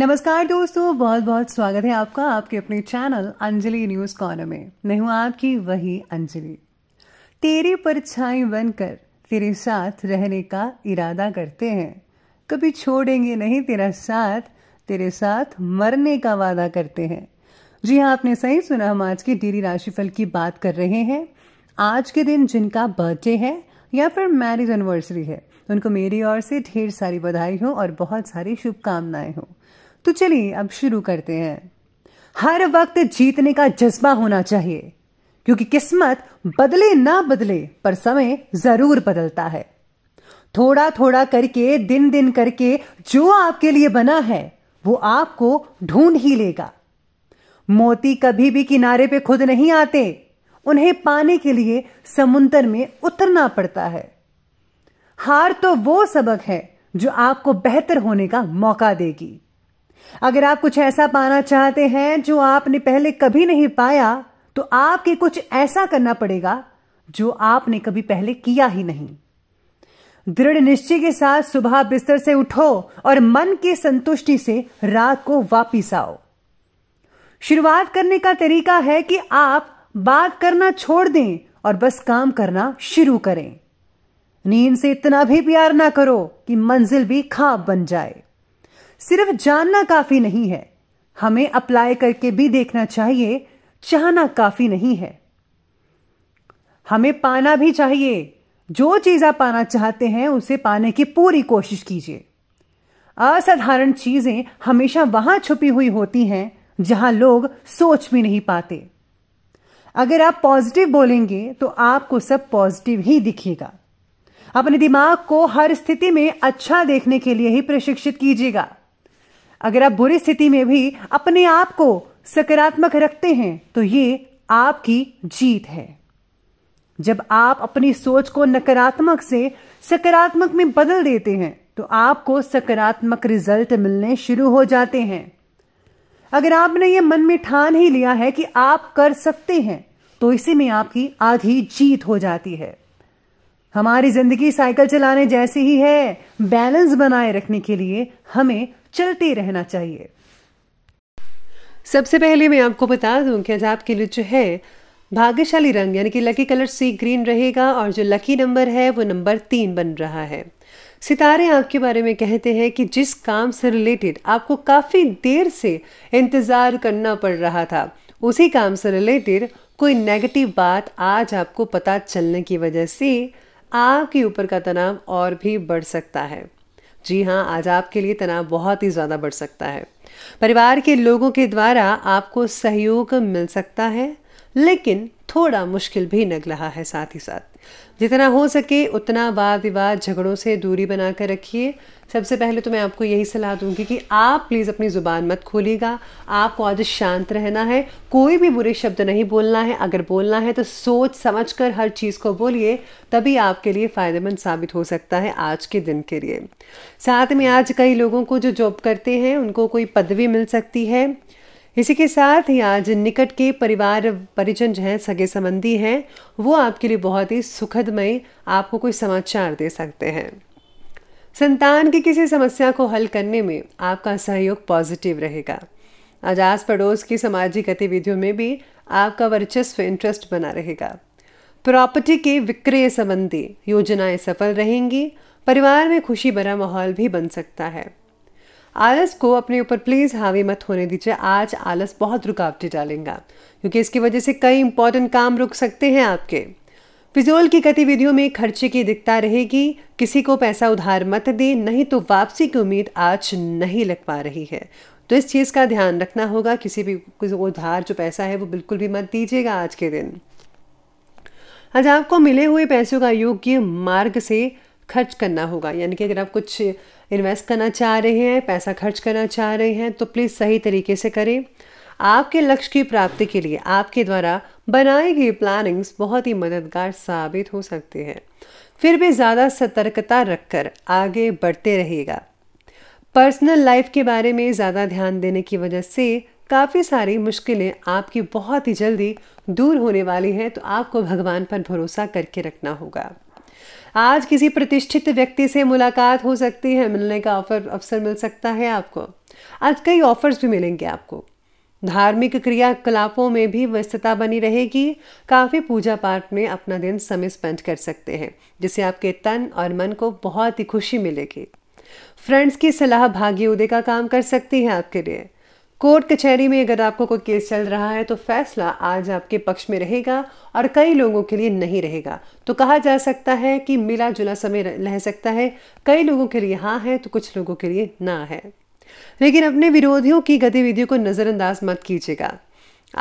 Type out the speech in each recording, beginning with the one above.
नमस्कार दोस्तों बहुत बहुत स्वागत है आपका आपके अपने चैनल अंजलि न्यूज कॉर्नर में मैं हूं आपकी वही अंजलि तेरी परछाई बनकर तेरे साथ रहने का इरादा करते हैं कभी छोड़ेंगे नहीं तेरा साथ तेरे साथ मरने का वादा करते हैं जी हाँ आपने सही सुना हम आज की डेरी राशिफल की बात कर रहे हैं आज के दिन जिनका बर्थडे है या फिर मैरिज एनिवर्सरी है उनको मेरी ओर से ढेर सारी बधाई हो और बहुत सारी शुभकामनाएं हों तो चलिए अब शुरू करते हैं हर वक्त जीतने का जज्बा होना चाहिए क्योंकि किस्मत बदले ना बदले पर समय जरूर बदलता है थोड़ा थोड़ा करके दिन दिन करके जो आपके लिए बना है वो आपको ढूंढ ही लेगा मोती कभी भी किनारे पे खुद नहीं आते उन्हें पाने के लिए समुन्द्र में उतरना पड़ता है हार तो वो सबक है जो आपको बेहतर होने का मौका देगी अगर आप कुछ ऐसा पाना चाहते हैं जो आपने पहले कभी नहीं पाया तो आपके कुछ ऐसा करना पड़ेगा जो आपने कभी पहले किया ही नहीं दृढ़ निश्चय के साथ सुबह बिस्तर से उठो और मन की संतुष्टि से रात को वापिस आओ शुरुआत करने का तरीका है कि आप बात करना छोड़ दें और बस काम करना शुरू करें नींद से इतना भी प्यार ना करो कि मंजिल भी खाब बन जाए सिर्फ जानना काफी नहीं है हमें अप्लाई करके भी देखना चाहिए चाहना काफी नहीं है हमें पाना भी चाहिए जो चीज आप पाना चाहते हैं उसे पाने की पूरी कोशिश कीजिए असाधारण चीजें हमेशा वहां छुपी हुई होती हैं जहां लोग सोच भी नहीं पाते अगर आप पॉजिटिव बोलेंगे तो आपको सब पॉजिटिव ही दिखेगा अपने दिमाग को हर स्थिति में अच्छा देखने के लिए ही प्रशिक्षित कीजिएगा अगर आप बुरी स्थिति में भी अपने आप को सकारात्मक रखते हैं तो ये आपकी जीत है जब आप अपनी सोच को नकारात्मक से सकारात्मक में बदल देते हैं तो आपको सकारात्मक रिजल्ट मिलने शुरू हो जाते हैं अगर आपने ये मन में ठान ही लिया है कि आप कर सकते हैं तो इसी में आपकी आधी जीत हो जाती है हमारी जिंदगी साइकिल चलाने जैसी ही है बैलेंस बनाए रखने के लिए हमें चलते रहना चाहिए सबसे पहले मैं आपको बता दूं कि आज आपके लिए जो है भाग्यशाली रंग यानी कि लकी कलर सी ग्रीन रहेगा और जो लकी नंबर है वो नंबर तीन बन रहा है सितारे आपके बारे में कहते हैं कि जिस काम से रिलेटेड आपको काफ़ी देर से इंतज़ार करना पड़ रहा था उसी काम से रिलेटेड कोई नेगेटिव बात आज आपको पता चलने की वजह से आपके ऊपर का तनाव और भी बढ़ सकता है जी हाँ आज आपके लिए तनाव बहुत ही ज़्यादा बढ़ सकता है परिवार के लोगों के द्वारा आपको सहयोग मिल सकता है लेकिन थोड़ा मुश्किल भी लग रहा है साथ ही साथ जितना हो सके उतना वाद विवाद झगड़ों से दूरी बनाकर रखिए सबसे पहले तो मैं आपको यही सलाह दूंगी कि आप प्लीज़ अपनी ज़ुबान मत खोलिएगा आपको आज शांत रहना है कोई भी बुरे शब्द नहीं बोलना है अगर बोलना है तो सोच समझ कर हर चीज़ को बोलिए तभी आपके लिए फ़ायदेमंद साबित हो सकता है आज के दिन के लिए साथ में आज कई लोगों को जो जॉब करते हैं उनको कोई पदवी मिल सकती है इसी के साथ ही आज निकट के परिवार परिजन जो हैं सगे संबंधी हैं वो आपके लिए बहुत ही सुखदमय आपको कोई समाचार दे सकते हैं संतान की किसी समस्या को हल करने में आपका सहयोग पॉजिटिव रहेगा आज आस पड़ोस की सामाजिक गतिविधियों में भी आपका वर्चस्व इंटरेस्ट बना रहेगा प्रॉपर्टी के विक्रय संबंधी योजनाएं सफल रहेंगी परिवार में खुशी भरा माहौल भी बन सकता है आलस को अपने ऊपर प्लीज़ हावी मत होने दीजिए आज आलस बहुत रुकावटें डालेगा क्योंकि इसकी वजह से कई इंपॉर्टेंट काम रुक सकते हैं आपके फिजोल की गतिविधियों में खर्चे की दिखता रहेगी किसी को पैसा उधार मत दे नहीं तो वापसी की उम्मीद आज नहीं लग पा रही है तो इस चीज़ का ध्यान रखना होगा किसी भी उधार जो पैसा है वो बिल्कुल भी मत दीजिएगा आज के दिन आज आपको मिले हुए पैसों का योग्य मार्ग से खर्च करना होगा यानी कि अगर आप कुछ इन्वेस्ट करना चाह रहे हैं पैसा खर्च करना चाह रहे हैं तो प्लीज़ सही तरीके से करें आपके लक्ष्य की प्राप्ति के लिए आपके द्वारा बनाई गई प्लानिंग्स बहुत ही मददगार साबित हो सकती है फिर भी ज़्यादा सतर्कता रखकर आगे बढ़ते रहेगा पर्सनल लाइफ के बारे में ज़्यादा ध्यान देने की वजह से काफ़ी सारी मुश्किलें आपकी बहुत ही जल्दी दूर होने वाली हैं तो आपको भगवान पर भरोसा करके रखना होगा आज किसी प्रतिष्ठित व्यक्ति से मुलाकात हो सकती है मिलने का ऑफर अवसर मिल सकता है आपको आज कई ऑफर्स भी मिलेंगे आपको धार्मिक क्रियाकलापों में भी व्यस्तता बनी रहेगी काफ़ी पूजा पाठ में अपना दिन समय स्पेंड कर सकते हैं जिससे आपके तन और मन को बहुत ही खुशी मिलेगी फ्रेंड्स की सलाह भाग्य उदय का काम कर सकती है आपके लिए कोर्ट कचहरी में अगर आपको कोई केस चल रहा है तो फैसला आज आपके पक्ष में रहेगा और कई लोगों के लिए नहीं रहेगा तो कहा जा सकता है कि मिला जुला समय रह सकता है कई लोगों के लिए हाँ है तो कुछ लोगों के लिए ना है लेकिन अपने विरोधियों की गतिविधियों को नज़रअंदाज मत कीजिएगा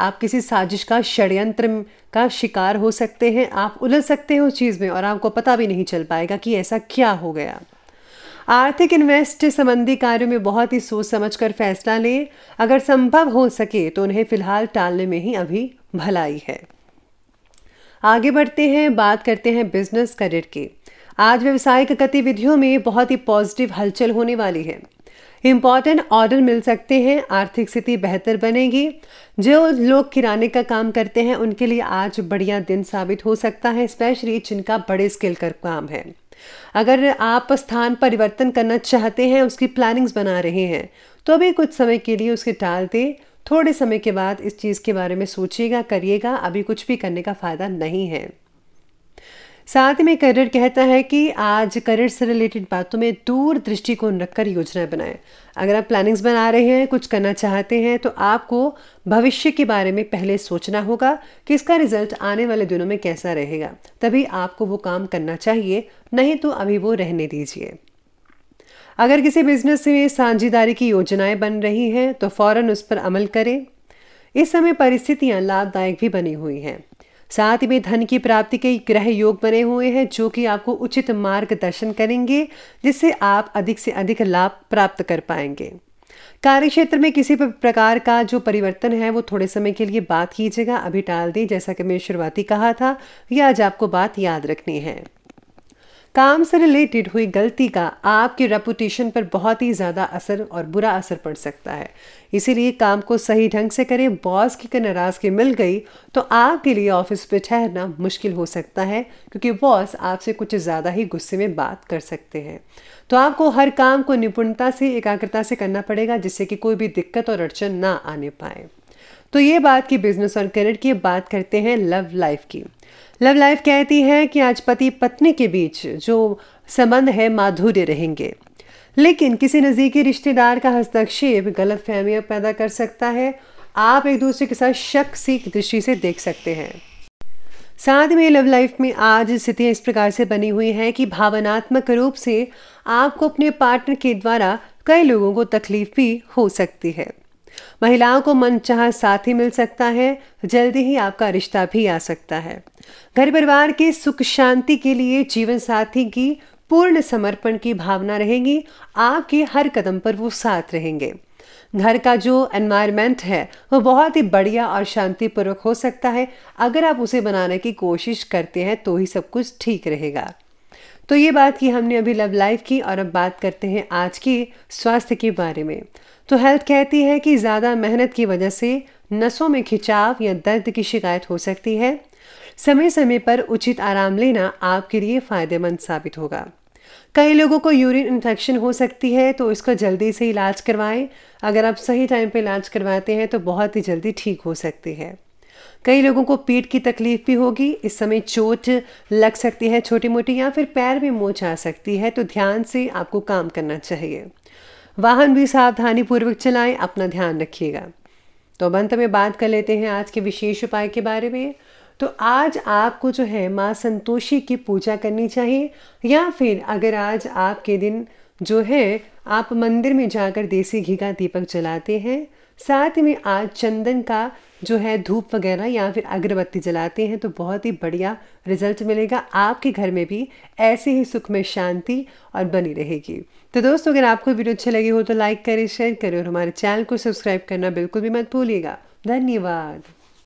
आप किसी साजिश का षड्यंत्र का शिकार हो सकते हैं आप उलझ सकते हो चीज़ में और आपको पता भी नहीं चल पाएगा कि ऐसा क्या हो गया आर्थिक इन्वेस्ट संबंधी कार्यों में बहुत ही सोच समझकर फैसला लें अगर संभव हो सके तो उन्हें फिलहाल टालने में ही अभी भलाई है आगे बढ़ते हैं बात करते हैं बिजनेस करियर की आज व्यवसायिक गतिविधियों में बहुत ही पॉजिटिव हलचल होने वाली है इम्पॉर्टेंट ऑर्डर मिल सकते हैं आर्थिक स्थिति बेहतर बनेगी जो लोग किराने का काम करते हैं उनके लिए आज बढ़िया दिन साबित हो सकता है स्पेशली जिनका बड़े स्किल कर काम है अगर आप स्थान परिवर्तन करना चाहते हैं उसकी प्लानिंग्स बना रहे हैं तो अभी कुछ समय के लिए उसके टाल दें थोड़े समय के बाद इस चीज़ के बारे में सोचिएगा करिएगा अभी कुछ भी करने का फ़ायदा नहीं है साथ ही में करियर कहता है कि आज करियर से रिलेटेड बातों में दूर दृष्टिकोण रखकर योजनाएं बनाएं अगर आप प्लानिंग्स बना रहे हैं कुछ करना चाहते हैं तो आपको भविष्य के बारे में पहले सोचना होगा कि इसका रिजल्ट आने वाले दिनों में कैसा रहेगा तभी आपको वो काम करना चाहिए नहीं तो अभी वो रहने दीजिए अगर किसी बिजनेस में साझेदारी की योजनाएं बन रही हैं तो फौरन उस पर अमल करें इस समय परिस्थितियां लाभदायक भी बनी हुई हैं साथ में धन की प्राप्ति के ग्रह योग बने हुए हैं जो कि आपको उचित मार्गदर्शन करेंगे जिससे आप अधिक से अधिक लाभ प्राप्त कर पाएंगे कार्य क्षेत्र में किसी प्रकार का जो परिवर्तन है वो थोड़े समय के लिए बात कीजिएगा अभी टाल दें जैसा कि मैं शुरुआती कहा था यह आज आपको बात याद रखनी है काम से रिलेटेड हुई गलती का आपकी रेपुटेशन पर बहुत ही ज़्यादा असर और बुरा असर पड़ सकता है इसीलिए काम को सही ढंग से करें बॉस की अगर नाराज़गी मिल गई तो आपके लिए ऑफिस पे ठहरना मुश्किल हो सकता है क्योंकि बॉस आपसे कुछ ज़्यादा ही गुस्से में बात कर सकते हैं तो आपको हर काम को निपुणता से एकाग्रता से करना पड़ेगा जिससे कि कोई भी दिक्कत और अड़चन ना आने पाए तो ये बात की बिजनेस और करियर की बात करते हैं लव लाइफ की लव लाइफ कहती है कि आज पति पत्नी के बीच जो संबंध है माधुर्य रहेंगे लेकिन किसी नज़दीकी रिश्तेदार का हस्तक्षेप गलत फहमियाँ पैदा कर सकता है आप एक दूसरे के साथ शक सी दृष्टि से देख सकते हैं साथ में लव लाइफ में आज स्थितियाँ इस प्रकार से बनी हुई हैं कि भावनात्मक रूप से आपको अपने पार्टनर के द्वारा कई लोगों को तकलीफ भी हो सकती है महिलाओं को मनचाहा साथी मिल सकता है जल्दी ही आपका रिश्ता भी आ सकता है घर परिवार के सुख शांति के लिए जीवन साथी की पूर्ण समर्पण की भावना रहेगी आपके हर कदम पर वो साथ रहेंगे घर का जो एनवायरमेंट है वो बहुत ही बढ़िया और शांतिपूर्वक हो सकता है अगर आप उसे बनाने की कोशिश करते हैं तो ही सब कुछ ठीक रहेगा तो ये बात की हमने अभी लव लाइफ की और अब बात करते हैं आज की स्वास्थ्य के बारे में तो हेल्थ कहती है कि ज़्यादा मेहनत की वजह से नसों में खिंचाव या दर्द की शिकायत हो सकती है समय समय पर उचित आराम लेना आपके लिए फ़ायदेमंद साबित होगा कई लोगों को यूरिन इन्फेक्शन हो सकती है तो इसका जल्दी से इलाज करवाएं अगर आप सही टाइम पर इलाज करवाते हैं तो बहुत ही जल्दी ठीक हो सकती है कई लोगों को पेट की तकलीफ भी होगी इस समय चोट लग सकती है छोटी मोटी या फिर पैर में मोच आ सकती है तो ध्यान से आपको काम करना चाहिए वाहन भी सावधानी पूर्वक चलाएं अपना ध्यान रखिएगा तो अब अंत में बात कर लेते हैं आज के विशेष उपाय के बारे में तो आज आपको जो है माँ संतोषी की पूजा करनी चाहिए या फिर अगर आज आपके दिन जो है आप मंदिर में जाकर देसी घी का दीपक जलाते हैं साथ ही में आज चंदन का जो है धूप वगैरह या फिर अगरबत्ती जलाते हैं तो बहुत ही बढ़िया रिजल्ट मिलेगा आपके घर में भी ऐसे ही सुख में शांति और बनी रहेगी तो दोस्तों अगर आपको वीडियो अच्छी लगी हो तो लाइक करें शेयर करें और हमारे चैनल को सब्सक्राइब करना बिल्कुल भी मत भूलिएगा धन्यवाद